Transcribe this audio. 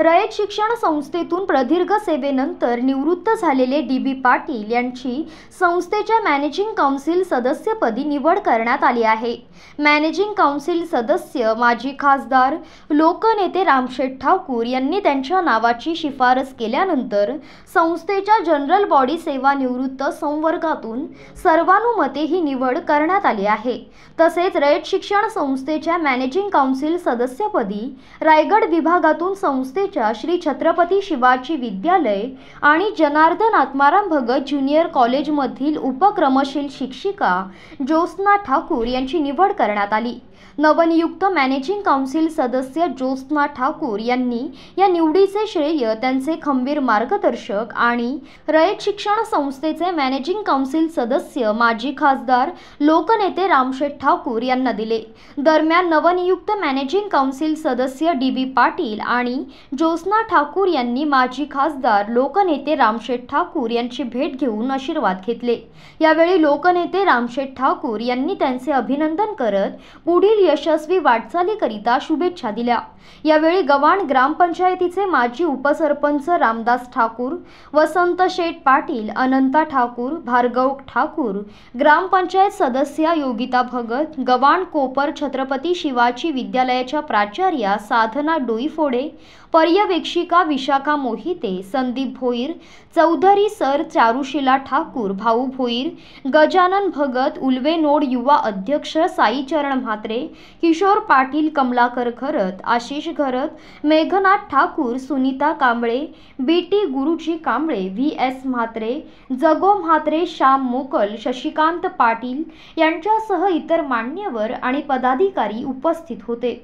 रयत शिक्षण संस्थेतून प्रदीर्घ सेवेनंतर निवृत्त झालेले डी बी पाटील यांची संस्थेच्या मॅनेजिंग काउन्सिल सदस्यपदी निवड करण्यात आली आहे मॅनेजिंग काउन्सिल सदस्य माजी खासदार लोकनेते रामशेठ ठाकूर यांनी त्यांच्या नावाची शिफारस केल्यानंतर संस्थेच्या जनरल बॉडी सेवा निवृत्त संवर्गातून सर्वानुमते ही निवड करण्यात आली आहे तसेच रयत शिक्षण संस्थेच्या मॅनेजिंग काउन्सिल सदस्यपदी रायगड विभागातून संस्थे संस्थेच्या श्री छत्रपती शिवाजी विद्यालय आणि जनार्दन आत्माराम भगत ज्युनियर कॉलेजमधील उपक्रमशील शिक्षिका ज्योत्स्ना ठाकूर यांची निवड करण्यात आली नवनियुक्त मॅनेजिंग काउन्सिल सदस्य ज्योत्स्ना ठाकूर यांनी या निवडीचे श्रेय त्यांचे खंबीर मार्गदर्शक आणि रयत शिक्षण संस्थेचे मॅनेजिंग काउन्सिल सदस्य माजी खासदार लोकनेते रामशेठ ठाकूर यांना दिले दरम्यान नवनियुक्त मॅनेजिंग काउन्सिल सदस्य डी बी पाटील आणि ज्योत्स्ना ठाकूर यांनी माजी खासदार लोकनेते रामशेठ ठाकूर यांची भेट घेऊन आशीर्वाद घेतले यावेळी लोकनेते रामशेठ ठाकूर यांनी त्यांचे अभिनंदन करत पुढील यशस्वी वाटचालीकरिता शुभेच्छा दिल्या यावेळी गव्हाण ग्रामपंचायतीचे माजी उपसरपंच रामदास ठाकूर वसंत शेठ पाटील अनंता ठाकूर भार्गव ठाकूर ग्रामपंचायत सदस्या योगिता भगत गव्हाण कोपर छत्रपती शिवाजी विद्यालयाच्या प्राचार्या साधना डोईफोडे पर्यवेक्षिका विशाखा मोहिते संदीप भोईर चौधरी सर चारुशिला ठाकूर भाऊ भोईर गजानन भगत उल्वे नोड युवा अध्यक्ष Saicharan Mhatre Kishor Patil Kamalakar Kharat Ashish Gharat Meghnath Thakur Sunita Kamble B T Guruji Kamble V S Mhatre जगो म्हात्रे श्याम मोकल शशिकांत पाटील यांच्यासह इतर मान्यवर आणि पदाधिकारी उपस्थित होते